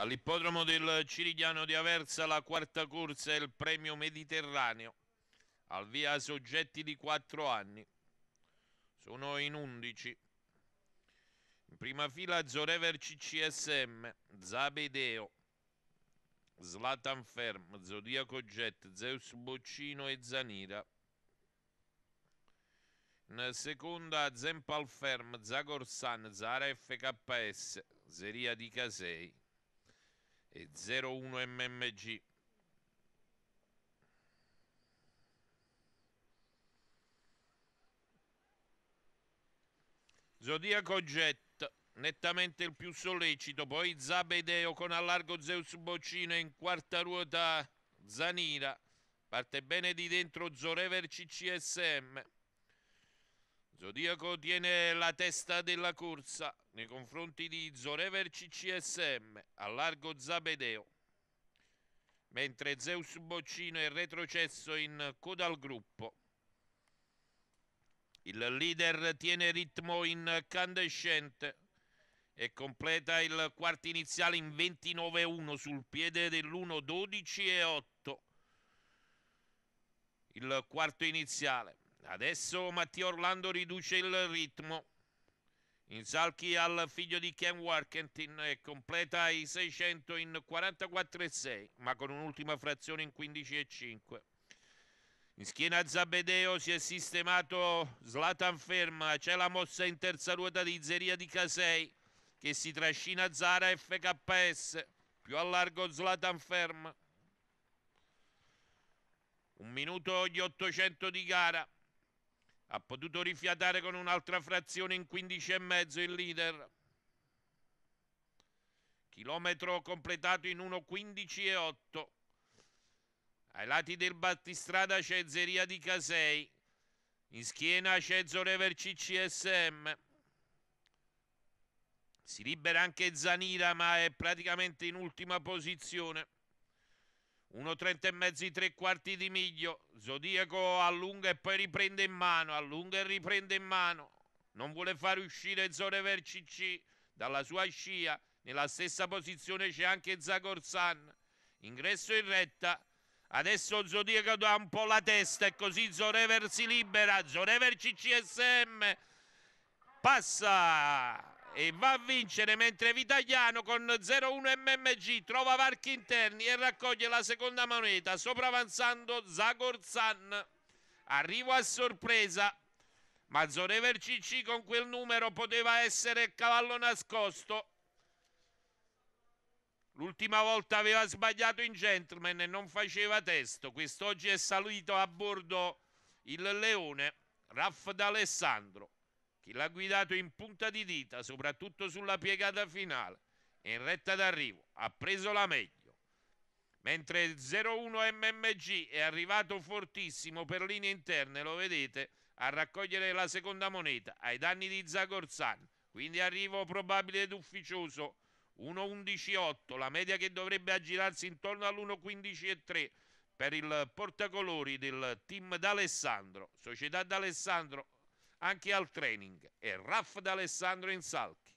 All'ippodromo del Cirigliano di Aversa la quarta corsa è il premio Mediterraneo. Al via soggetti di 4 anni. Sono in 11. In prima fila Zorever CCSM, Zabedeo, Slatan Ferm, Zodiaco Jet, Zeus Boccino e Zanira. In seconda Zempal Ferm, Zagorsan, Zara FKS, Zeria di Casei e 01 mmg Zodiaco Jet, nettamente il più sollecito, poi Zabedeo con allargo Zeus Boccino in quarta ruota Zanira, parte bene di dentro Zorever CCSM. Zodiaco tiene la testa della corsa nei confronti di Zorever CCSM a largo Zabedeo, mentre Zeus Boccino è retrocesso in coda al gruppo. Il leader tiene ritmo incandescente e completa il quarto iniziale in 29-1 sul piede dell'1-12 8. Il quarto iniziale. Adesso Mattia Orlando riduce il ritmo. Insalchi al figlio di Ken Warkentin e completa i 600 in 44,6, ma con un'ultima frazione in 15,5. In schiena Zabedeo si è sistemato Zlatan ferma, c'è la mossa in terza ruota di Zeria di Casei che si trascina Zara FKS, più a largo Zlatan ferma. Un minuto gli 800 di gara. Ha potuto rifiatare con un'altra frazione in e mezzo il leader. Chilometro completato in e 1,15,8. Ai lati del battistrada c'è Zeria di Casei. In schiena c'è Zorever CCSM. Si libera anche Zanira ma è praticamente in ultima posizione. 1,30 e mezzo i quarti di miglio. Zodiaco allunga e poi riprende in mano, allunga e riprende in mano. Non vuole far uscire Zorever CC dalla sua scia. Nella stessa posizione c'è anche Zagorsan. Ingresso in retta. Adesso Zodiaco dà un po' la testa e così Zorever si libera. Zorever CCSM passa e va a vincere mentre Vitagliano con 0-1 MMG trova varchi interni e raccoglie la seconda moneta sopravanzando Zagorzan arrivo a sorpresa Mazzorever CC con quel numero poteva essere il cavallo nascosto l'ultima volta aveva sbagliato in gentleman e non faceva testo quest'oggi è salito a bordo il leone Raff d'Alessandro chi l'ha guidato in punta di dita, soprattutto sulla piegata finale in retta d'arrivo, ha preso la meglio. Mentre il 0-1 MMG è arrivato fortissimo per linee interne, lo vedete, a raccogliere la seconda moneta ai danni di Zagorzan. Quindi arrivo probabile ed ufficioso. 1-11-8, la media che dovrebbe aggirarsi intorno all'1-15-3 per il portacolori del team d'Alessandro, società d'Alessandro anche al training e Raff D'Alessandro in salto.